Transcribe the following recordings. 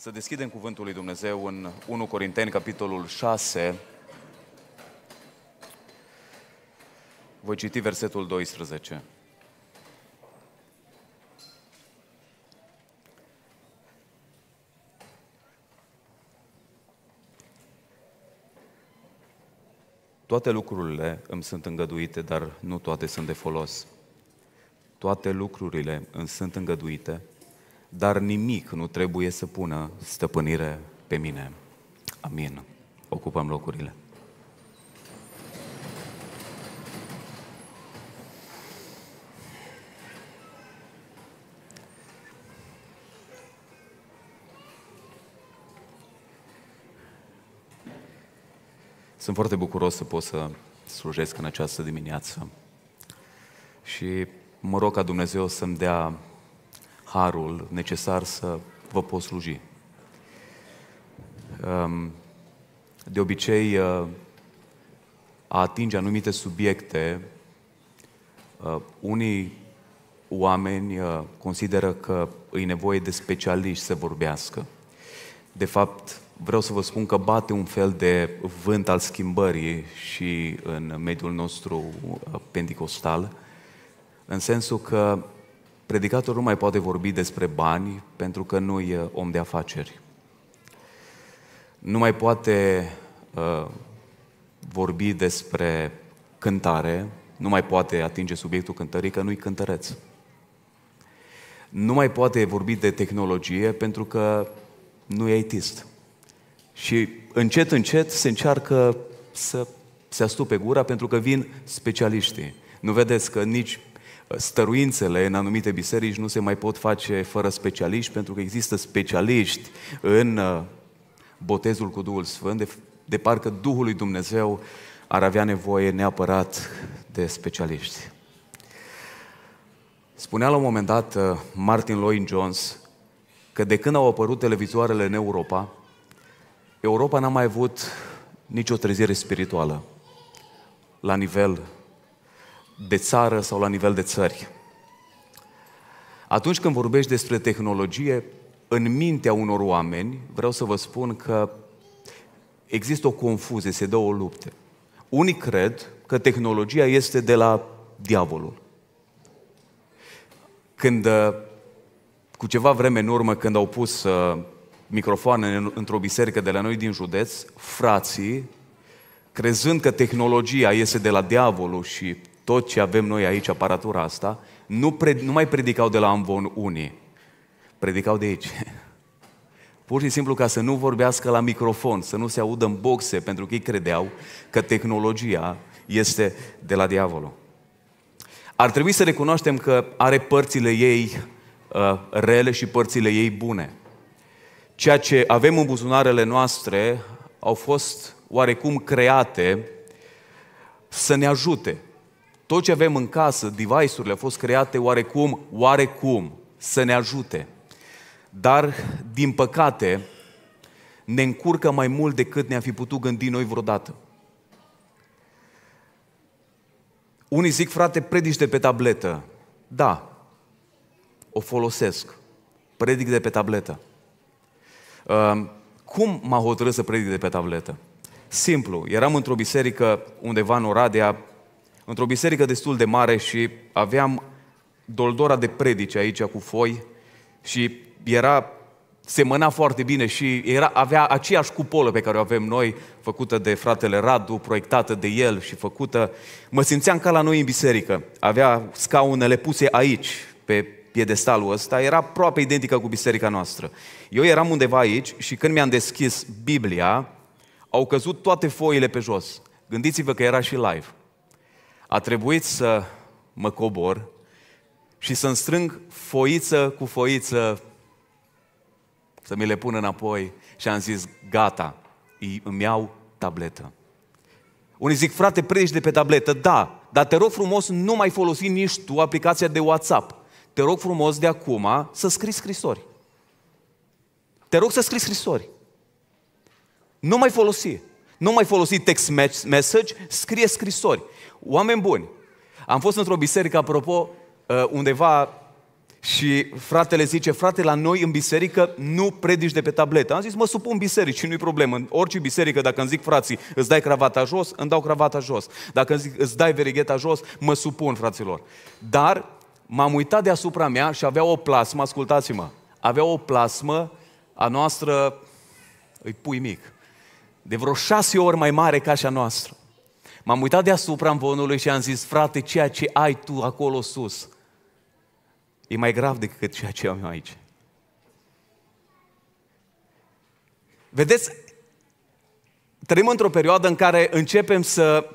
Să deschidem Cuvântul lui Dumnezeu în 1 Corinteni, capitolul 6. Voi citi versetul 12. Toate lucrurile îmi sunt îngăduite, dar nu toate sunt de folos. Toate lucrurile îmi sunt îngăduite, dar nimic nu trebuie să pună stăpânire pe mine. Amin. Ocupăm locurile. Sunt foarte bucuros să pot să slujesc în această dimineață și mă rog ca Dumnezeu să-mi dea harul necesar să vă pot sluji. Ehm, de obicei, eh, a atinge anumite subiecte, eh, unii oameni eh, consideră că îi nevoie de specialiști să vorbească. De fapt, vreau să vă spun că bate un fel de vânt al schimbării și în mediul nostru pentecostal, în sensul că Predicatorul nu mai poate vorbi despre bani pentru că nu e uh, om de afaceri. Nu mai poate uh, vorbi despre cântare, nu mai poate atinge subiectul cântării că nu-i cântăreț. Nu mai poate vorbi de tehnologie pentru că nu e itist. Și încet, încet se încearcă să se astupe gura pentru că vin specialiștii. Nu vedeți că nici stăruințele în anumite biserici nu se mai pot face fără specialiști, pentru că există specialiști în uh, botezul cu Duhul Sfânt, de, de parcă Duhul lui Dumnezeu ar avea nevoie neapărat de specialiști. Spunea la un moment dat uh, Martin Lloyd Jones că de când au apărut televizoarele în Europa, Europa n-a mai avut nicio trezire spirituală la nivel de țară sau la nivel de țări. Atunci când vorbești despre tehnologie, în mintea unor oameni, vreau să vă spun că există o confuzie, se dă o luptă. Unii cred că tehnologia este de la diavolul. Când, uh, cu ceva vreme în urmă, când au pus uh, microfoane într-o biserică de la noi din județ, frații, crezând că tehnologia este de la diavolul și tot ce avem noi aici, aparatura asta, nu, pre, nu mai predicau de la amvon unii, predicau de aici. Pur și simplu ca să nu vorbească la microfon, să nu se audă în boxe, pentru că ei credeau că tehnologia este de la diavolul. Ar trebui să recunoaștem că are părțile ei uh, rele și părțile ei bune. Ceea ce avem în buzunarele noastre au fost oarecum create să ne ajute, tot ce avem în casă, device-urile au fost create oarecum, oarecum, să ne ajute. Dar, din păcate, ne încurcă mai mult decât ne-am fi putut gândi noi vreodată. Unii zic, frate, predici de pe tabletă. Da, o folosesc. Predic de pe tabletă. Ehm, cum m-a hotărât să predic de pe tabletă? Simplu, eram într-o biserică undeva în Oradea, într-o biserică destul de mare și aveam doldora de predici aici cu foi și era semăna foarte bine și era, avea aceeași cupolă pe care o avem noi, făcută de fratele Radu, proiectată de el și făcută... Mă simțeam ca la noi în biserică. Avea scaunele puse aici, pe piedestalul ăsta, era aproape identică cu biserica noastră. Eu eram undeva aici și când mi-am deschis Biblia, au căzut toate foile pe jos. Gândiți-vă că era și live a trebuit să mă cobor și să-mi strâng foiță cu foiță să mi le pun înapoi și am zis, gata, îmi iau tabletă. Unii zic, frate, predici de pe tabletă, da, dar te rog frumos, nu mai folosi nici tu aplicația de WhatsApp. Te rog frumos de acum să scrii scrisori. Te rog să scrii scrisori. Nu mai folosi nu mai folosi text message, scrie scrisori. Oameni buni, am fost într-o biserică, apropo, uh, undeva și fratele zice, frate, la noi în biserică nu predici de pe tabletă. Am zis, mă supun bisericii, nu-i problemă. În orice biserică, dacă îmi zic frații, îți dai cravata jos, îmi dau cravata jos. Dacă îmi zic, îți dai verigheta jos, mă supun, fraților. Dar m-am uitat deasupra mea și avea o plasmă, ascultați-mă, avea o plasmă a noastră, îi pui mic, de vreo șase ori mai mare ca și a noastră. M-am uitat deasupra învonului și am zis, frate, ceea ce ai tu acolo sus e mai grav decât ceea ce am eu aici. Vedeți, trăim într-o perioadă în care începem să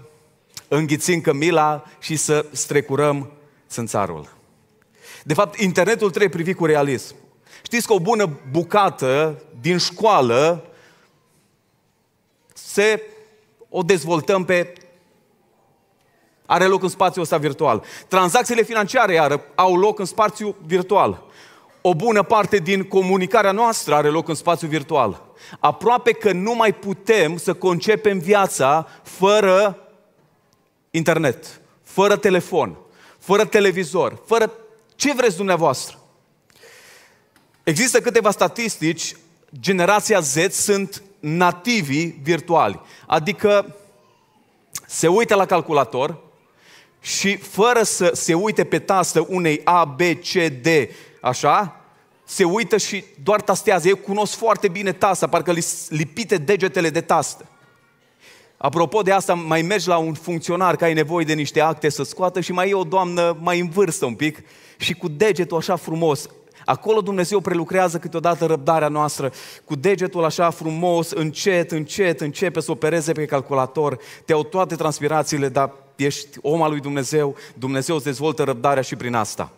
înghițim cămila și să strecurăm țânțarul. De fapt, internetul trebuie privit cu realism. Știți că o bună bucată din școală să o dezvoltăm pe are loc în spațiul ăsta virtual. Tranzacțiile financiare iară, au loc în spațiu virtual. O bună parte din comunicarea noastră are loc în spațiu virtual. Aproape că nu mai putem să concepem viața fără internet, fără telefon, fără televizor, fără ce vreți dumneavoastră. Există câteva statistici, generația Z sunt nativii virtuali. Adică se uită la calculator și fără să se uite pe tastă unei A, B, C, D, așa, se uită și doar tastează. Eu cunosc foarte bine tasta, parcă li lipite degetele de tastă. Apropo de asta, mai mergi la un funcționar care ai nevoie de niște acte să scoată și mai e o doamnă mai în vârstă un pic și cu degetul așa frumos Acolo Dumnezeu prelucrează câteodată răbdarea noastră cu degetul așa frumos, încet, încet, începe să opereze pe calculator. Te au toate transpirațiile, dar ești om al lui Dumnezeu, Dumnezeu îți dezvoltă răbdarea și prin asta.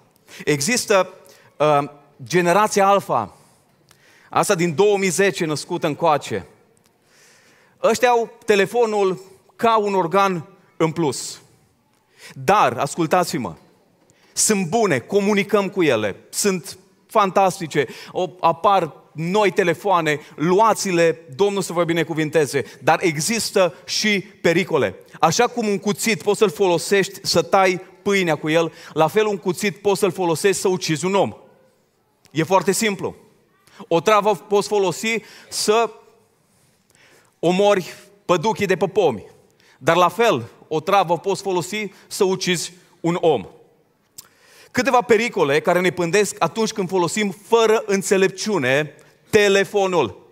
Există uh, generația alfa, asta din 2010 născută în coace. Ăștia au telefonul ca un organ în plus. Dar, ascultați-mă, sunt bune, comunicăm cu ele, sunt fantastice, o, apar noi telefoane, luați-le, Domnul să vă binecuvinteze. Dar există și pericole. Așa cum un cuțit poți să-l folosești să tai pâinea cu el, la fel un cuțit poți să-l folosești să ucizi un om. E foarte simplu. O travă poți folosi să omori păduchii de pe pomi. Dar la fel, o travă poți folosi să ucizi un om câteva pericole care ne pândesc atunci când folosim fără înțelepciune telefonul.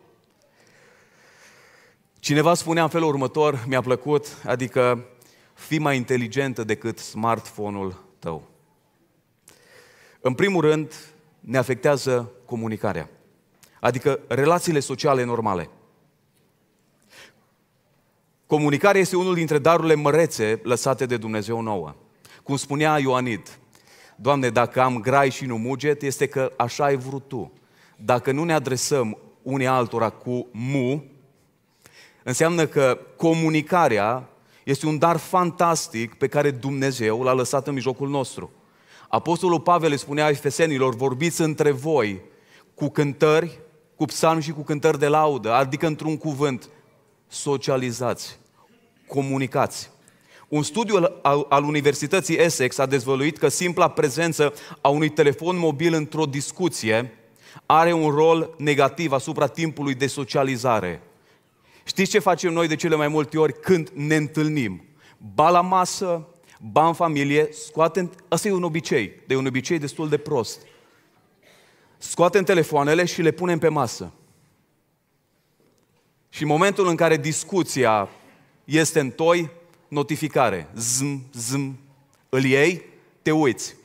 Cineva spunea în felul următor, mi-a plăcut, adică fii mai inteligentă decât smartphone-ul tău. În primul rând, ne afectează comunicarea, adică relațiile sociale normale. Comunicarea este unul dintre darurile mărețe lăsate de Dumnezeu nouă. Cum spunea Ioanid, Doamne, dacă am grai și nu muget, este că așa ai vrut Tu. Dacă nu ne adresăm unii altora cu mu, înseamnă că comunicarea este un dar fantastic pe care Dumnezeu l-a lăsat în mijlocul nostru. Apostolul Pavel îi spunea efesenilor, vorbiți între voi cu cântări, cu psalmi și cu cântări de laudă, adică într-un cuvânt, socializați, comunicați. Un studiu al Universității Essex a dezvăluit că simpla prezență a unui telefon mobil într-o discuție are un rol negativ asupra timpului de socializare. Știți ce facem noi de cele mai multe ori când ne întâlnim? Ba la masă, ba în familie, scoatem... Asta e un obicei, de un obicei destul de prost. Scoatem telefoanele și le punem pe masă. Și în momentul în care discuția este în toi, notificare. Zm, zm. Îl iei, te uiți.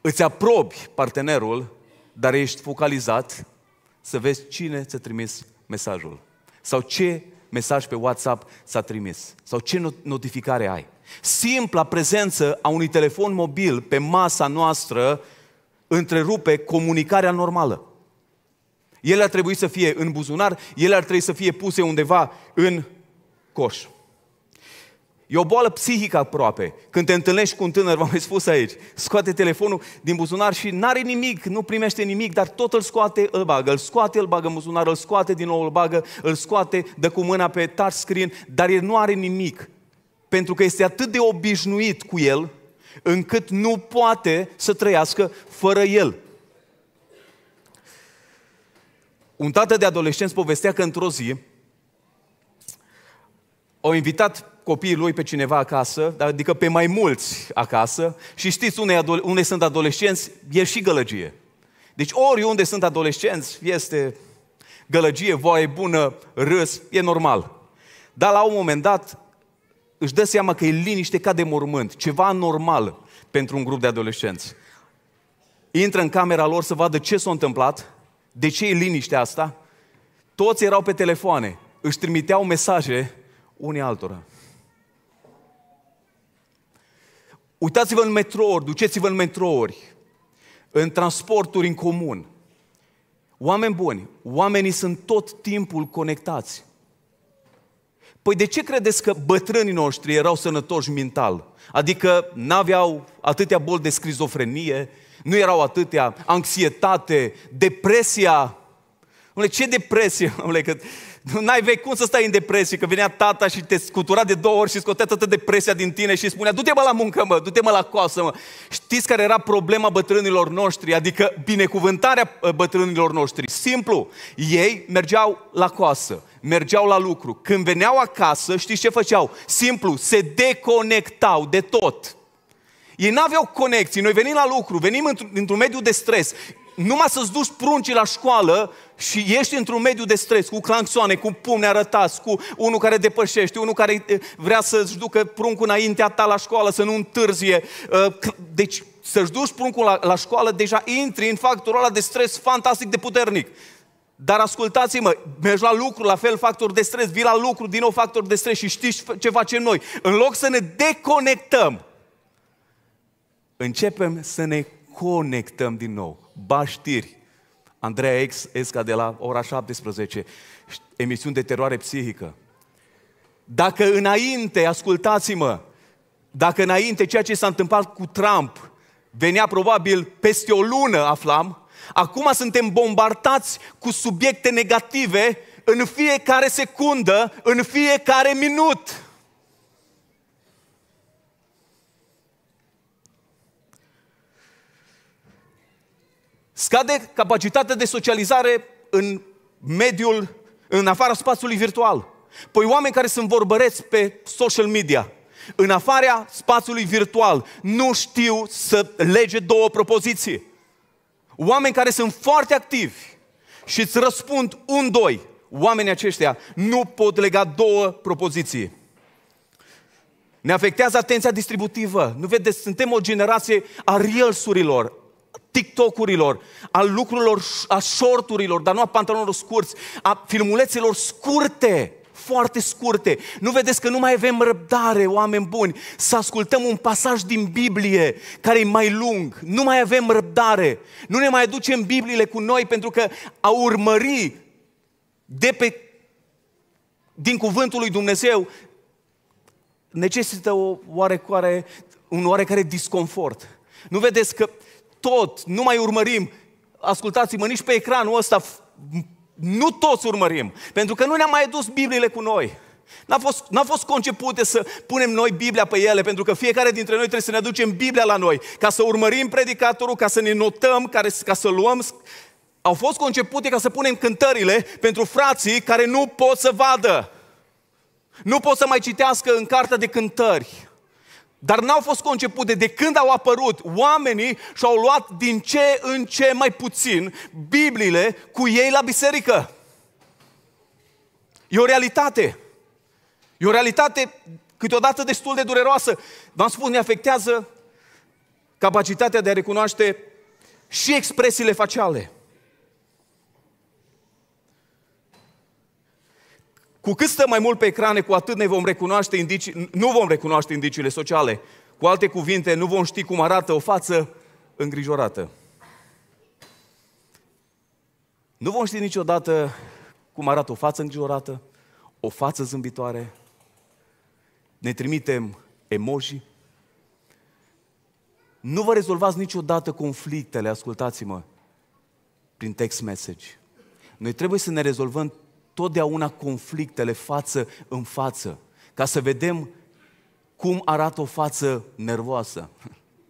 Îți aprobi partenerul, dar ești focalizat să vezi cine ți-a trimis mesajul. Sau ce mesaj pe WhatsApp s-a trimis. Sau ce notificare ai. Simpla prezență a unui telefon mobil pe masa noastră întrerupe comunicarea normală. Ele ar trebui să fie în buzunar, ele ar trebui să fie puse undeva în coș. E o boală psihică aproape. Când te întâlnești cu un tânăr, v-am mai spus aici, scoate telefonul din buzunar și n-are nimic, nu primește nimic, dar tot îl scoate, îl bagă, îl scoate, îl bagă în buzunar, îl scoate din nou, îl bagă, îl scoate, dă cu mâna pe touchscreen, dar el nu are nimic. Pentru că este atât de obișnuit cu el, încât nu poate să trăiască fără el. Un tată de adolescenți povestea că într-o zi o invitat copiii lui pe cineva acasă, adică pe mai mulți acasă, și știți unde, unde sunt adolescenți, e și gălăgie. Deci oriunde sunt adolescenți, este gălăgie, voie bună, râs, e normal. Dar la un moment dat își dă seama că e liniște ca de mormânt, ceva normal pentru un grup de adolescenți. Intră în camera lor să vadă ce s-a întâmplat, de ce e liniște asta. Toți erau pe telefoane, își trimiteau mesaje unii altora. Uitați-vă în metrouri, duceți-vă în metrouri, în transporturi în comun. Oameni buni, oamenii sunt tot timpul conectați. Păi de ce credeți că bătrânii noștri erau sănătoși mental? Adică n-aveau atâtea boli de schizofrenie, nu erau atâtea anxietate, depresia. ce depresie? că nu ai vei cum să stai în depresie, că venea tata și te scutura de două ori și scotea toată depresia din tine și spunea, du-te mă la muncă, mă, du-te mă la coasă, mă. Știți care era problema bătrânilor noștri, adică binecuvântarea ă, bătrânilor noștri? Simplu, ei mergeau la coasă, mergeau la lucru. Când veneau acasă, știți ce făceau? Simplu, se deconectau de tot. Ei n-aveau conexii, noi venim la lucru, venim într-un mediu de stres, numai să-ți duci pruncii la școală și ești într-un mediu de stres, cu clanxoane, cu pumne arătați, cu unul care depășește, unul care eh, vrea să-ți ducă pruncul înaintea ta la școală, să nu întârzie. Eh, deci să-și duci pruncul la, la școală, deja intri în factorul ăla de stres fantastic de puternic. Dar ascultați-mă, mergi la lucru, la fel factor de stres, vii la lucru, din nou factor de stres și știți ce facem noi. În loc să ne deconectăm, începem să ne conectăm din nou ba știri. Andreea Ex, Esca de la ora 17, emisiuni de teroare psihică. Dacă înainte, ascultați-mă, dacă înainte ceea ce s-a întâmplat cu Trump venea probabil peste o lună, aflam, acum suntem bombardați cu subiecte negative în fiecare secundă, în fiecare minut. Scade capacitatea de socializare în mediul, în afara spațiului virtual. Păi oameni care sunt vorbăreți pe social media, în afara spațiului virtual, nu știu să lege două propoziții. Oameni care sunt foarte activi și îți răspund un, doi, oamenii aceștia nu pot lega două propoziții. Ne afectează atenția distributivă. Nu vedeți, suntem o generație a reelsurilor, TikTok-urilor, al lucrurilor, a shorturilor, dar nu a pantalonilor scurți, a filmulețelor scurte, foarte scurte. Nu vedeți că nu mai avem răbdare, oameni buni, să ascultăm un pasaj din Biblie care e mai lung. Nu mai avem răbdare. Nu ne mai aducem Bibliile cu noi pentru că a urmări de pe, din cuvântul lui Dumnezeu necesită o oarecare, un oarecare disconfort. Nu vedeți că tot, nu mai urmărim. Ascultați-mă, nici pe ecranul ăsta nu toți urmărim, pentru că nu ne-am mai adus Bibliile cu noi. N-a fost, n-a fost concepute să punem noi Biblia pe ele, pentru că fiecare dintre noi trebuie să ne aducem Biblia la noi, ca să urmărim predicatorul, ca să ne notăm, care, ca să luăm. Au fost concepute ca să punem cântările pentru frații care nu pot să vadă. Nu pot să mai citească în cartea de cântări. Dar n-au fost concepute de când au apărut oamenii și au luat din ce în ce mai puțin Bibliile cu ei la biserică. E o realitate. E o realitate câteodată destul de dureroasă. V-am spus, ne afectează capacitatea de a recunoaște și expresiile faciale. Cu cât stăm mai mult pe ecrane, cu atât ne vom recunoaște indicii, nu vom recunoaște indiciile sociale. Cu alte cuvinte, nu vom ști cum arată o față îngrijorată. Nu vom ști niciodată cum arată o față îngrijorată, o față zâmbitoare. Ne trimitem emoji. Nu vă rezolvați niciodată conflictele, ascultați-mă, prin text message. Noi trebuie să ne rezolvăm totdeauna conflictele față în față, ca să vedem cum arată o față nervoasă,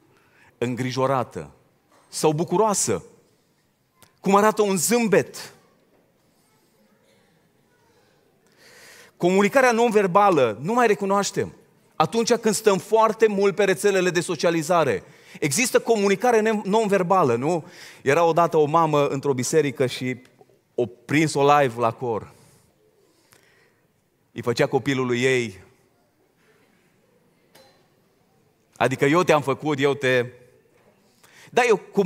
îngrijorată sau bucuroasă, cum arată un zâmbet. Comunicarea non-verbală nu mai recunoaștem. Atunci când stăm foarte mult pe rețelele de socializare, există comunicare non-verbală, nu? Era odată o mamă într-o biserică și o prins-o live la cor. Îi făcea copilului ei. Adică eu te-am făcut, eu te... Da, e o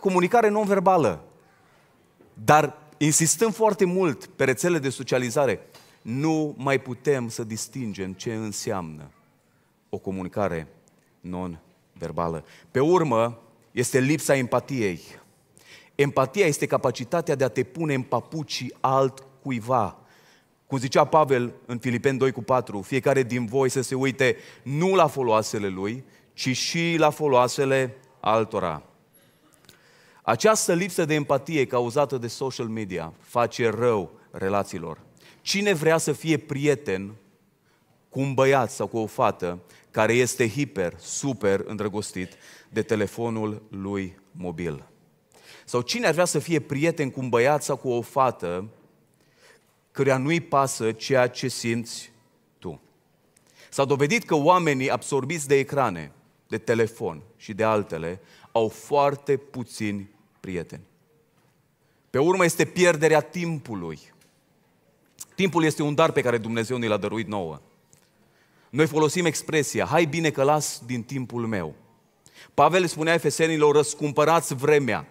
comunicare non-verbală. Dar insistăm foarte mult pe rețele de socializare. Nu mai putem să distingem ce înseamnă o comunicare non-verbală. Pe urmă, este lipsa empatiei. Empatia este capacitatea de a te pune în papucii cuiva, Cum zicea Pavel în Filipen 2 cu 4, fiecare din voi să se uite nu la foloasele lui, ci și la foloasele altora. Această lipsă de empatie cauzată de social media face rău relațiilor. Cine vrea să fie prieten cu un băiat sau cu o fată care este hiper, super îndrăgostit de telefonul lui mobil? Sau cine ar vrea să fie prieten cu un băiat sau cu o fată căreia nu-i pasă ceea ce simți tu? S-a dovedit că oamenii absorbiți de ecrane, de telefon și de altele au foarte puțini prieteni. Pe urmă este pierderea timpului. Timpul este un dar pe care Dumnezeu ne l-a dăruit nouă. Noi folosim expresia, hai bine că las din timpul meu. Pavel spunea efesenilor, răscumpărați vremea.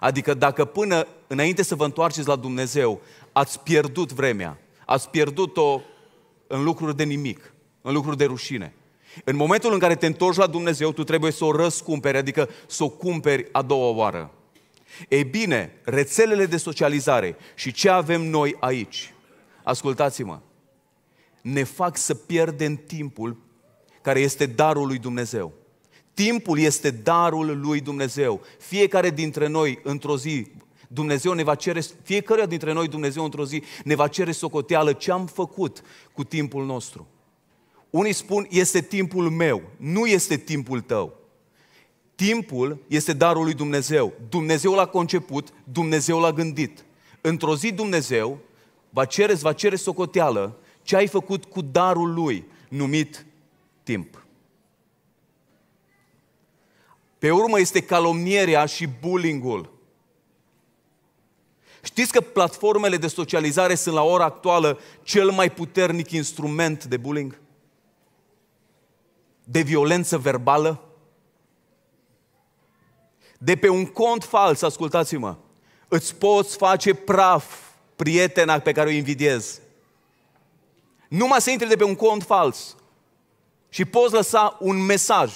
Adică dacă până înainte să vă întoarceți la Dumnezeu, ați pierdut vremea, ați pierdut-o în lucruri de nimic, în lucruri de rușine. În momentul în care te întorci la Dumnezeu, tu trebuie să o răscumperi, adică să o cumperi a doua oară. Ei bine, rețelele de socializare și ce avem noi aici, ascultați-mă, ne fac să pierdem timpul care este darul lui Dumnezeu. Timpul este darul lui Dumnezeu. Fiecare dintre noi, într-o zi, Dumnezeu ne va cere, fiecare dintre noi, Dumnezeu într-o zi, ne va cere socoteală ce am făcut cu timpul nostru. Unii spun, este timpul meu, nu este timpul tău. Timpul este darul lui Dumnezeu. Dumnezeu l-a conceput, Dumnezeu l-a gândit. Într-o zi Dumnezeu va cere, va cere socoteală ce ai făcut cu darul lui, numit timp. Pe urmă este calomnierea și bullying-ul. Știți că platformele de socializare sunt la ora actuală cel mai puternic instrument de bullying? De violență verbală? De pe un cont fals, ascultați-mă, îți poți face praf prietena pe care o invidiezi. Numai să intri de pe un cont fals și poți lăsa un mesaj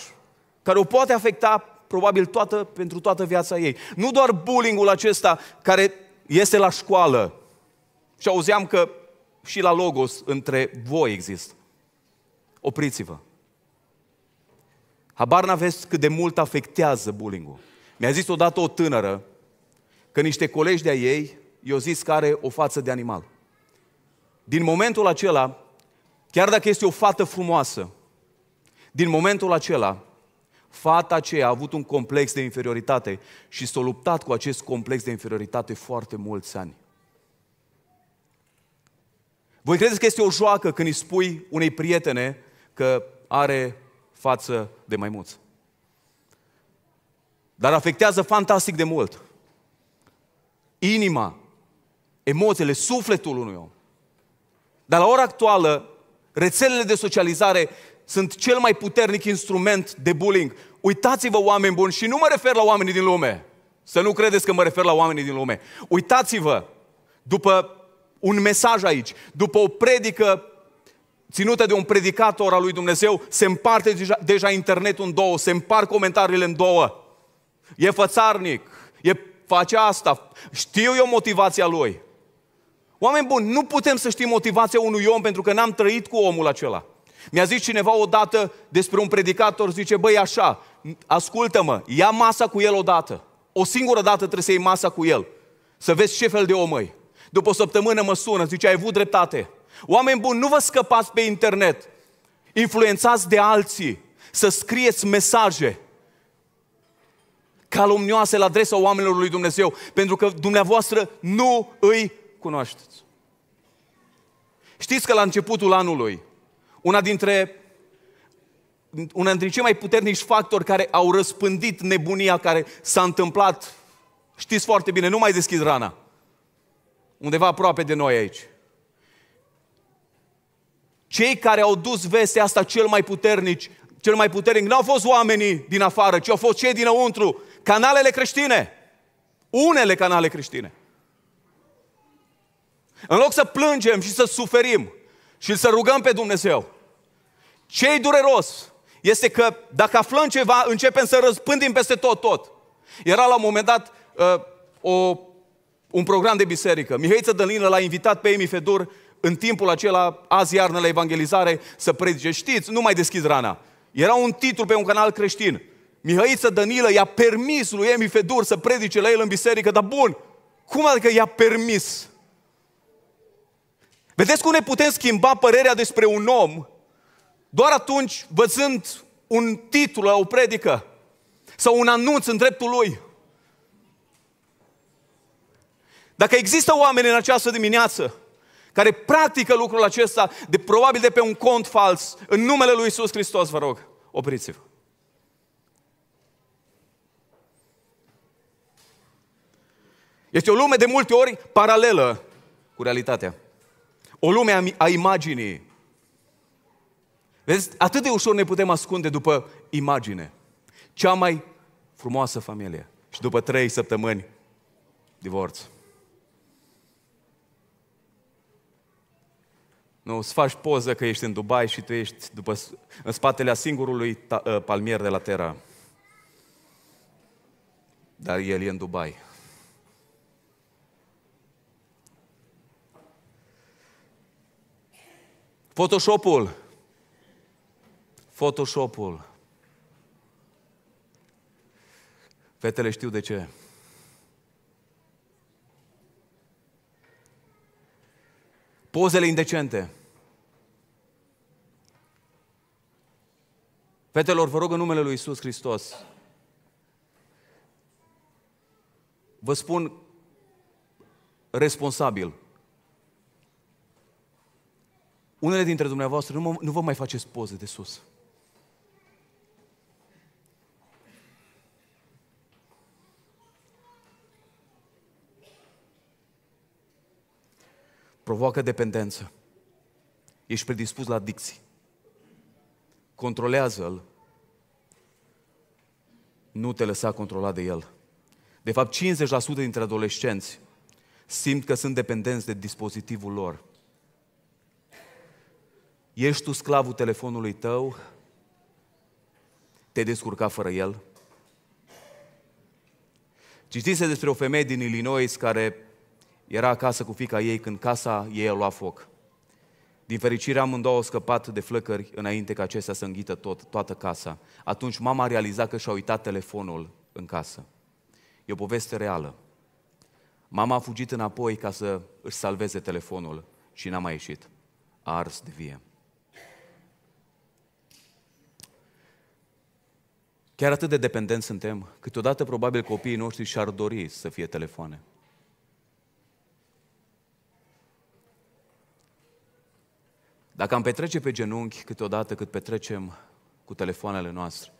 care o poate afecta probabil toată, pentru toată viața ei. Nu doar bullying acesta care este la școală. Și auzeam că și la Logos între voi există. Opriți-vă. Habar n-aveți cât de mult afectează bullying-ul. Mi-a zis odată o tânără că niște colegi de-a ei i-au zis că are o față de animal. Din momentul acela, chiar dacă este o fată frumoasă, din momentul acela, Fata aceea a avut un complex de inferioritate și s-a luptat cu acest complex de inferioritate foarte mulți ani. Voi credeți că este o joacă când îi spui unei prietene că are față de maimuț. Dar afectează fantastic de mult. Inima, emoțiile, sufletul unui om. Dar la ora actuală, rețelele de socializare sunt cel mai puternic instrument de bullying. Uitați-vă, oameni buni, și nu mă refer la oamenii din lume. Să nu credeți că mă refer la oamenii din lume. Uitați-vă, după un mesaj aici, după o predică ținută de un predicator al lui Dumnezeu, se împarte deja, deja internetul în două, se împart comentariile în două. E fățarnic, e, face asta, știu eu motivația lui. Oameni buni, nu putem să știm motivația unui om pentru că n-am trăit cu omul acela. Mi-a zis cineva odată despre un predicator, zice, băi, așa, ascultă-mă, ia masa cu el odată. O singură dată trebuie să iei masa cu el. Să vezi ce fel de om e. După o săptămână mă sună, zice, ai avut dreptate. Oameni buni, nu vă scăpați pe internet. Influențați de alții să scrieți mesaje calumnioase la adresa oamenilor lui Dumnezeu, pentru că dumneavoastră nu îi cunoașteți. Știți că la începutul anului, una dintre una dintre cei mai puternici factori care au răspândit nebunia care s-a întâmplat, știți foarte bine, nu mai deschid rana. Undeva aproape de noi aici. Cei care au dus vestea asta cel mai puternici, cel mai puternic, n-au fost oamenii din afară, ci au fost cei dinăuntru, canalele creștine. Unele canale creștine. În loc să plângem și să suferim, și să rugăm pe Dumnezeu. ce e dureros este că dacă aflăm ceva, începem să răspândim peste tot, tot. Era la un moment dat uh, o, un program de biserică. Mihai Dălină l-a invitat pe Emi Fedor în timpul acela, azi iarnă la evangelizare, să predice. Știți, nu mai deschid rana. Era un titlu pe un canal creștin. Mihăiță Danilă i-a permis lui Emi Fedur să predice la el în biserică, dar bun, cum adică i-a permis? Vedeți cum ne putem schimba părerea despre un om doar atunci văzând un titlu la o predică sau un anunț în dreptul lui. Dacă există oameni în această dimineață care practică lucrul acesta, de, probabil de pe un cont fals, în numele lui Isus Hristos, vă rog, opriți-vă. Este o lume de multe ori paralelă cu realitatea. O lume a imaginii. Vezi, atât de ușor ne putem ascunde după imagine. Cea mai frumoasă familie. Și după trei săptămâni, divorț. Nu, îți faci poză că ești în Dubai și tu ești după, în spatele a singurului ta, ă, palmier de la Terra. Dar el e în Dubai. Photoshopul. Photoshopul. Fetele știu de ce. Pozele indecente. Fetelor, vă rog în numele lui Isus Hristos. Vă spun responsabil. Unele dintre dumneavoastră nu, mă, nu vă mai faceți poze de sus. Provoacă dependență. Ești predispus la adicții. Controlează-l. Nu te lăsa controlat de el. De fapt, 50% dintre adolescenți simt că sunt dependenți de dispozitivul lor Ești tu sclavul telefonului tău? Te descurca fără el? Citise despre o femeie din Illinois care era acasă cu fica ei când casa ei a luat foc. Din fericire amândouă au scăpat de flăcări înainte ca acestea să înghită tot, toată casa. Atunci mama a realizat că și-a uitat telefonul în casă. E o poveste reală. Mama a fugit înapoi ca să își salveze telefonul și n-a mai ieșit. A ars de vie. Chiar atât de dependenți suntem, câteodată probabil copiii noștri și-ar dori să fie telefoane. Dacă am petrece pe genunchi câteodată cât petrecem cu telefoanele noastre,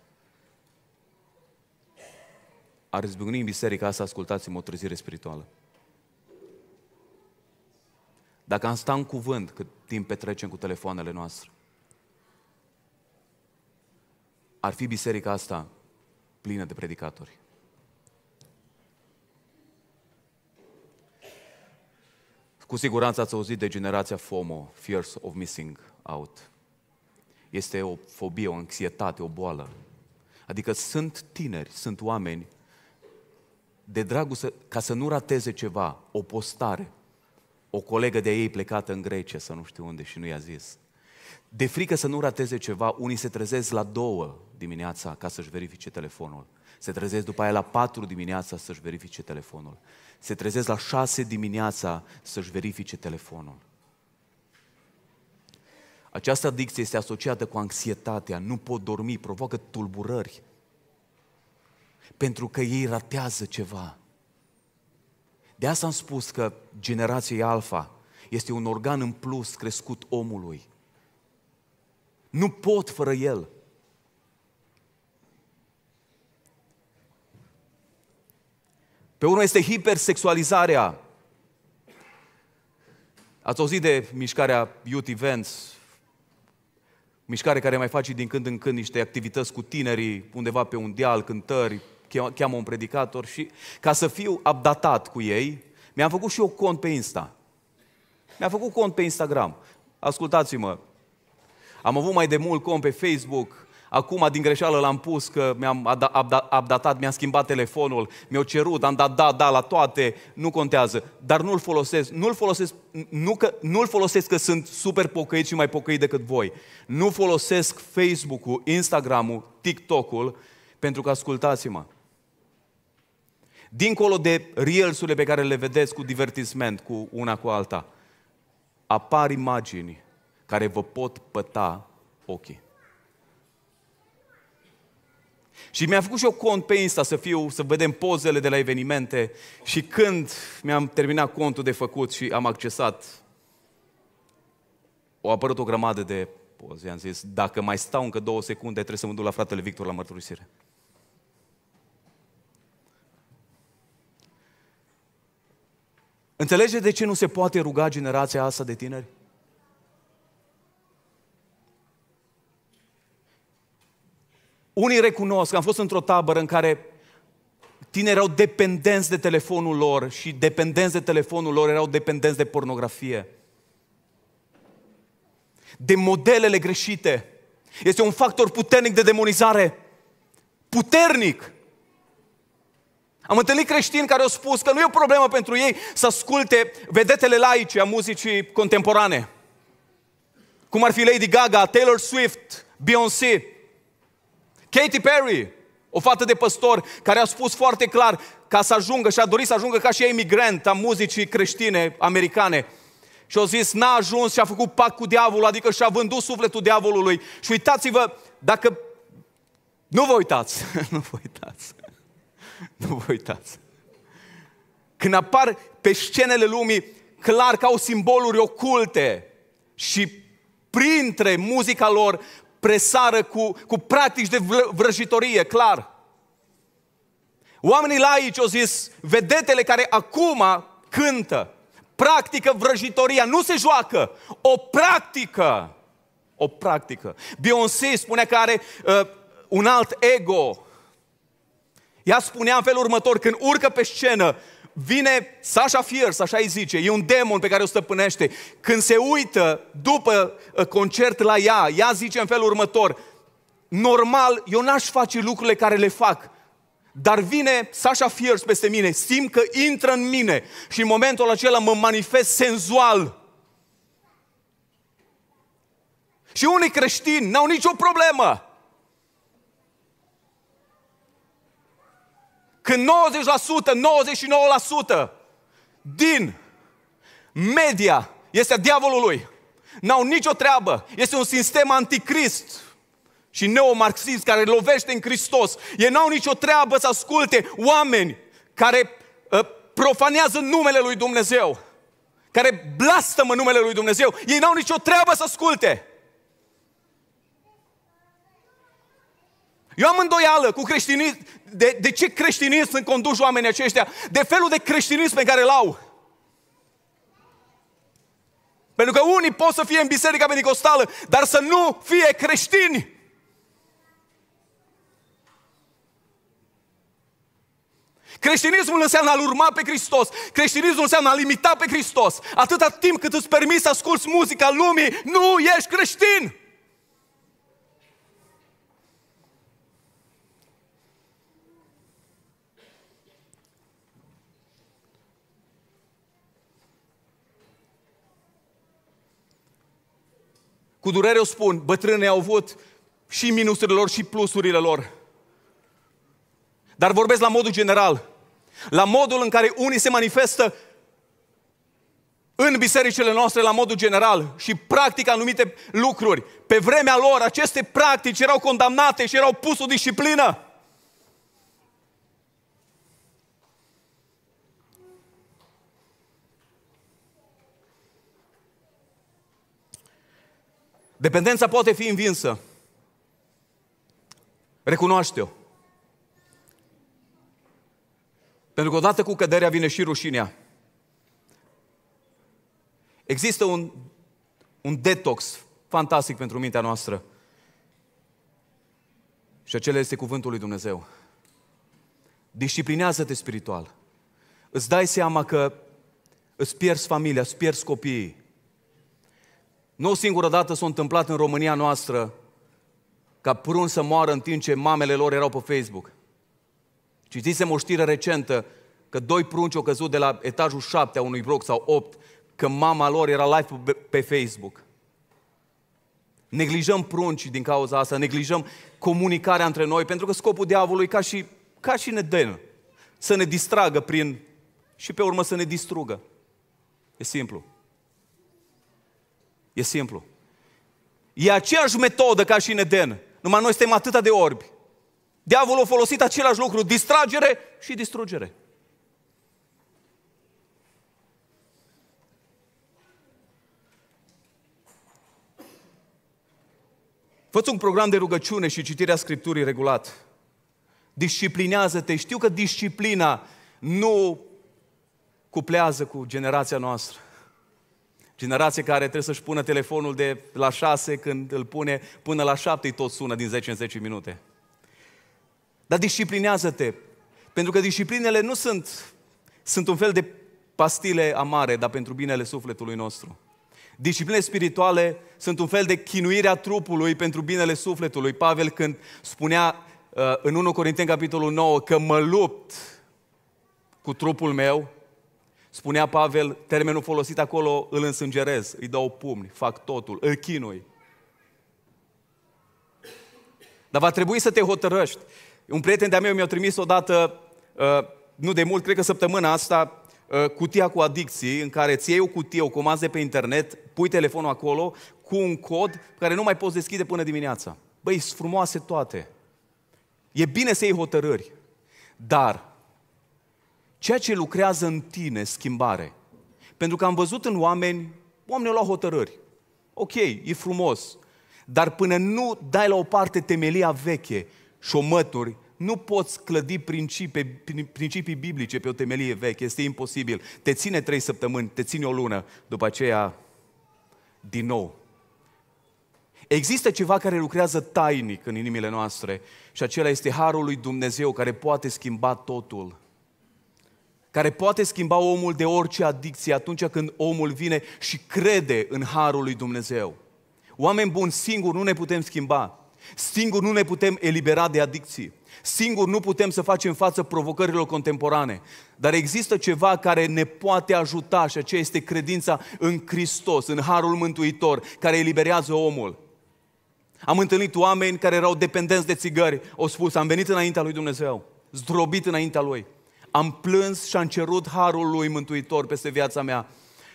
ar zbucni în biserica asta, ascultați-mă, o trezire spirituală. Dacă am sta în cuvânt cât timp petrecem cu telefoanele noastre, ar fi biserica asta plină de predicatori. Cu siguranță ați auzit de generația FOMO, Fears of Missing Out. Este o fobie, o anxietate, o boală. Adică sunt tineri, sunt oameni de dragul să, ca să nu rateze ceva, o postare, o colegă de ei plecată în Grecia, să nu știu unde și nu i-a zis. De frică să nu rateze ceva, unii se trezesc la două, dimineața ca să-și verifice telefonul. Se trezesc după aia la 4 dimineața să-și verifice telefonul. Se trezesc la 6 dimineața să-și verifice telefonul. Această adicție este asociată cu anxietatea, nu pot dormi, provoacă tulburări. Pentru că ei ratează ceva. De asta am spus că generația alfa este un organ în plus crescut omului. Nu pot fără el. Pe urmă este hipersexualizarea. Ați auzit de mișcarea Youth Events, mișcare care mai face din când în când niște activități cu tinerii, undeva pe un deal, cântări, cheamă un predicator și ca să fiu updatat cu ei, mi-am făcut și eu cont pe Insta. Mi-am făcut cont pe Instagram. Ascultați-mă, am avut mai de mult cont pe Facebook, Acum, din greșeală, l-am pus că mi-am updatat, mi-am schimbat telefonul, mi-au cerut, am dat da, da la toate, nu contează. Dar nu-l folosesc, nu-l folosesc, nu că, nu-l folosesc că sunt super pocăit și mai pocăit decât voi. Nu folosesc Facebook-ul, Instagram-ul, TikTok-ul, pentru că ascultați-mă. Dincolo de reels pe care le vedeți cu divertisment, cu una cu alta, apar imagini care vă pot păta ochii. Și mi-am făcut și eu cont pe Insta să fiu, să vedem pozele de la evenimente și când mi-am terminat contul de făcut și am accesat, au apărut o grămadă de poze. am zis, dacă mai stau încă două secunde, trebuie să mă duc la fratele Victor la mărturisire. Înțelege de ce nu se poate ruga generația asta de tineri? Unii recunosc, am fost într-o tabără în care tineri erau dependenți de telefonul lor și dependenți de telefonul lor erau dependenți de pornografie. De modelele greșite. Este un factor puternic de demonizare. Puternic! Am întâlnit creștini care au spus că nu e o problemă pentru ei să asculte vedetele laice a muzicii contemporane. Cum ar fi Lady Gaga, Taylor Swift, Beyoncé, Katy Perry, o fată de păstor care a spus foarte clar ca să ajungă și a dorit să ajungă ca și emigrant a muzicii creștine americane. Și au zis, n-a ajuns și a făcut pact cu diavolul, adică și-a vândut sufletul diavolului. Și uitați-vă, dacă... Nu vă uitați, nu vă uitați, nu vă uitați. Când apar pe scenele lumii, clar că au simboluri oculte și printre muzica lor presară cu, cu practici de vrăjitorie, clar. Oamenii laici au zis, vedetele care acum cântă, practică vrăjitoria, nu se joacă, o practică. O practică. Beyoncé spunea că are uh, un alt ego. Ea spunea în felul următor, când urcă pe scenă, vine Sasha Fierce, așa îi zice, e un demon pe care o stăpânește. Când se uită după uh, concert la ea, ea zice în felul următor, normal, eu n-aș face lucrurile care le fac, dar vine Sasha Fierce peste mine, simt că intră în mine și în momentul acela mă manifest senzual. Și unii creștini n-au nicio problemă. Când 90%, 99% din media este a diavolului. N-au nicio treabă. Este un sistem anticrist și neomarxist care lovește în Hristos. Ei n-au nicio treabă să asculte oameni care ă, profanează numele lui Dumnezeu, care blastămă numele lui Dumnezeu. Ei n-au nicio treabă să asculte. Eu am îndoială cu creștinism, de, de ce creștinism sunt conduși oamenii aceștia, de felul de creștinism pe care îl au. Pentru că unii pot să fie în biserica medicostală, dar să nu fie creștini. Creștinismul înseamnă a-L urma pe Hristos. Creștinismul înseamnă a limita pe Hristos. Atâta timp cât îți permiți să asculți muzica lumii, nu ești creștin. Cu durere o spun, bătrânii au avut și minusurile lor și plusurile lor. Dar vorbesc la modul general, la modul în care unii se manifestă în bisericile noastre la modul general și practic anumite lucruri. Pe vremea lor, aceste practici erau condamnate și erau pus o disciplină. Dependența poate fi învinsă. Recunoaște-o. Pentru că odată cu căderea vine și rușinea. Există un, un detox fantastic pentru mintea noastră. Și acela este cuvântul lui Dumnezeu. Disciplinează-te spiritual. Îți dai seama că îți pierzi familia, îți pierzi copiii. Nu o singură dată s-a întâmplat în România noastră ca prun să moară în timp ce mamele lor erau pe Facebook. Citisem o știre recentă că doi prunci au căzut de la etajul 7 a unui bloc sau 8, că mama lor era live pe Facebook. Neglijăm prunci din cauza asta, neglijăm comunicarea între noi, pentru că scopul diavolului ca și, ca și neden, să ne distragă prin și pe urmă să ne distrugă. E simplu. E simplu. E aceeași metodă ca și în Eden, numai noi suntem atâta de orbi. Diavolul a folosit același lucru, distragere și distrugere. Făți un program de rugăciune și citirea Scripturii regulat. Disciplinează-te. Știu că disciplina nu cuplează cu generația noastră. Generație care trebuie să-și pună telefonul de la șase când îl pune până la șapte, îi tot sună din 10 în 10 minute. Dar disciplinează-te. Pentru că disciplinele nu sunt, sunt un fel de pastile amare, dar pentru binele sufletului nostru. Discipline spirituale sunt un fel de chinuire a trupului pentru binele sufletului. Pavel când spunea uh, în 1 Corinteni capitolul 9 că mă lupt cu trupul meu, Spunea Pavel, termenul folosit acolo, îl însângerez, îi dau pumni, fac totul, îl chinui. Dar va trebui să te hotărăști. Un prieten de-a meu mi-a trimis odată, uh, nu de mult, cred că săptămâna asta, uh, cutia cu adicții, în care ți iei o cutie, o comanzi de pe internet, pui telefonul acolo, cu un cod pe care nu mai poți deschide până dimineața. Băi, sunt frumoase toate. E bine să iei hotărâri, dar ceea ce lucrează în tine, schimbare. Pentru că am văzut în oameni, oamenii au luat hotărâri. Ok, e frumos, dar până nu dai la o parte temelia veche și o mături, nu poți clădi principii, principii biblice pe o temelie veche, este imposibil. Te ține trei săptămâni, te ține o lună, după aceea, din nou. Există ceva care lucrează tainic în inimile noastre și acela este harul lui Dumnezeu care poate schimba totul care poate schimba omul de orice adicție atunci când omul vine și crede în harul lui Dumnezeu. Oameni buni, singuri nu ne putem schimba. Singuri nu ne putem elibera de adicții. Singuri nu putem să facem față provocărilor contemporane. Dar există ceva care ne poate ajuta și aceea este credința în Hristos, în Harul Mântuitor, care eliberează omul. Am întâlnit oameni care erau dependenți de țigări, au spus, am venit înaintea lui Dumnezeu, zdrobit înaintea lui am plâns și am cerut harul lui Mântuitor peste viața mea.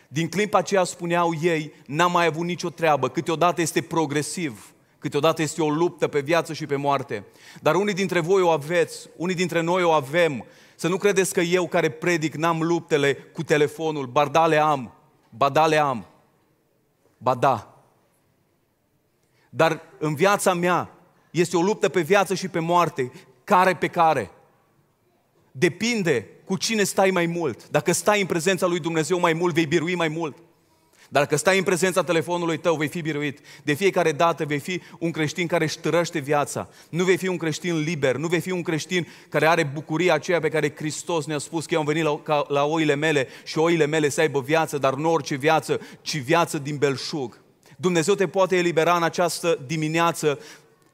Din clipa aceea spuneau ei, n-am mai avut nicio treabă, câteodată este progresiv, câteodată este o luptă pe viață și pe moarte. Dar unii dintre voi o aveți, unii dintre noi o avem. Să nu credeți că eu care predic n-am luptele cu telefonul, bardale am, badale am, bada. Dar în viața mea este o luptă pe viață și pe moarte, care pe care. Depinde cu cine stai mai mult. Dacă stai în prezența lui Dumnezeu mai mult, vei birui mai mult. Dar dacă stai în prezența telefonului tău, vei fi biruit. De fiecare dată vei fi un creștin care își trăște viața. Nu vei fi un creștin liber, nu vei fi un creștin care are bucuria aceea pe care Hristos ne-a spus că eu am venit la, ca, la oile mele și oile mele să aibă viață, dar nu orice viață, ci viață din belșug. Dumnezeu te poate elibera în această dimineață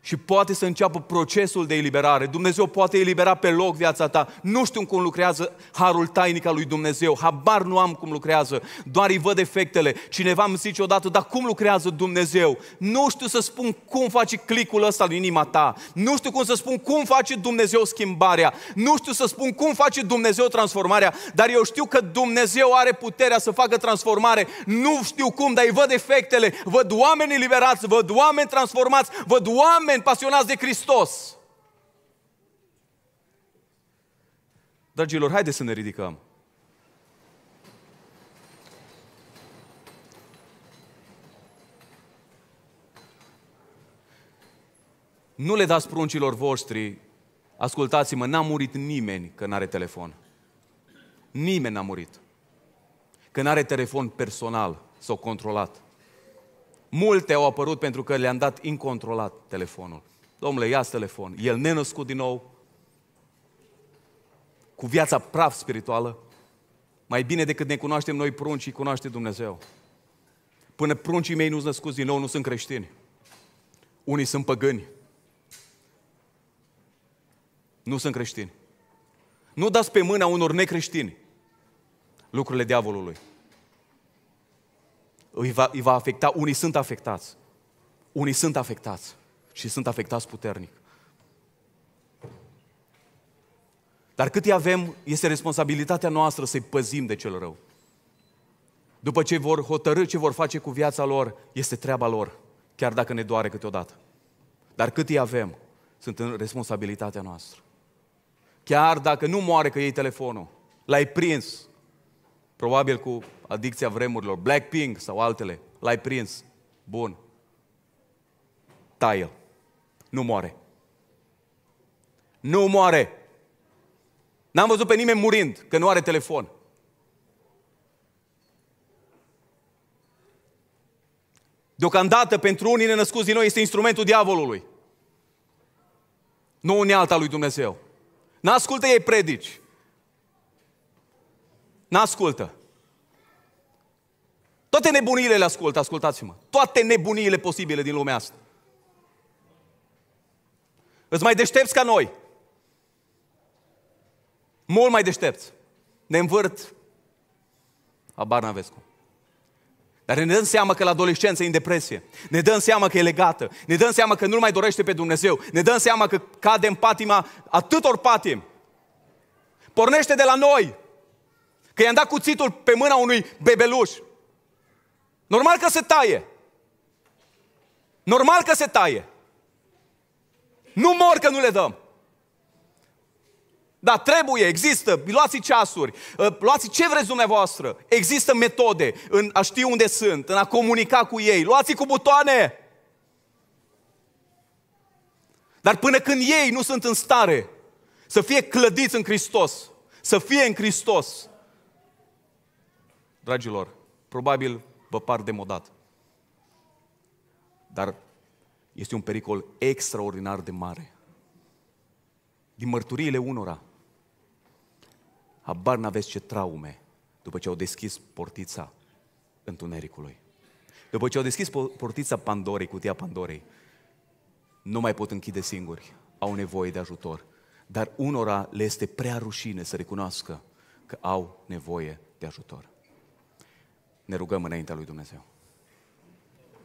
și poate să înceapă procesul de eliberare. Dumnezeu poate elibera pe loc viața ta. Nu știu cum lucrează harul tainic al lui Dumnezeu. Habar nu am cum lucrează. Doar îi văd efectele. Cineva îmi zice odată, dar cum lucrează Dumnezeu? Nu știu să spun cum face clicul ăsta din inima ta. Nu știu cum să spun cum face Dumnezeu schimbarea. Nu știu să spun cum face Dumnezeu transformarea. Dar eu știu că Dumnezeu are puterea să facă transformare. Nu știu cum, dar îi văd efectele. Văd oameni eliberați, văd oameni transformați, văd oameni oameni pasionați de Hristos. Dragilor, haideți să ne ridicăm. Nu le dați pruncilor voștri, ascultați-mă, n-a murit nimeni că n-are telefon. Nimeni n-a murit. Că n-are telefon personal sau controlat. Multe au apărut pentru că le-am dat incontrolat telefonul. Domnule, ia telefon. El nenăscut din nou, cu viața praf spirituală, mai bine decât ne cunoaștem noi pruncii, cunoaște Dumnezeu. Până pruncii mei nu-s născuți din nou, nu sunt creștini. Unii sunt păgâni. Nu sunt creștini. Nu dați pe mâna unor necreștini lucrurile diavolului îi va, îi va afecta, unii sunt afectați. Unii sunt afectați și sunt afectați puternic. Dar cât îi avem, este responsabilitatea noastră să-i păzim de cel rău. După ce vor hotărâ ce vor face cu viața lor, este treaba lor, chiar dacă ne doare câteodată. Dar cât îi avem, sunt în responsabilitatea noastră. Chiar dacă nu moare că iei telefonul, l-ai prins, probabil cu Adicția vremurilor, Blackpink sau altele, l-ai prins. Bun. Taie. Nu moare. Nu moare. N-am văzut pe nimeni murind, că nu are telefon. Deocamdată, pentru unii nenăscuți din noi, este instrumentul diavolului. Nu alta lui Dumnezeu. N-ascultă ei predici. N-ascultă. Toate nebuniile le ascultă, ascultați-mă. Toate nebuniile posibile din lumea asta. Îți mai deștepți ca noi. Mult mai deștepți. Ne învârt. Abar n-aveți cum. Dar ne dăm seama că la adolescență e în depresie. Ne dăm seama că e legată. Ne dăm seama că nu mai dorește pe Dumnezeu. Ne dăm seama că cade în patima atâtor patim. Pornește de la noi. Că i-am dat cuțitul pe mâna unui bebeluș. Normal că se taie. Normal că se taie. Nu mor că nu le dăm. Dar trebuie, există, luați ceasuri, ă, luați ce vreți dumneavoastră. Există metode în a ști unde sunt, în a comunica cu ei. luați cu butoane. Dar până când ei nu sunt în stare să fie clădiți în Hristos, să fie în Hristos, dragilor, probabil vă par demodat. Dar este un pericol extraordinar de mare. Din mărturiile unora, habar n-aveți ce traume după ce au deschis portița întunericului. După ce au deschis portița Pandorei, cutia Pandorei, nu mai pot închide singuri, au nevoie de ajutor. Dar unora le este prea rușine să recunoască că au nevoie de ajutor ne rugăm înaintea lui Dumnezeu.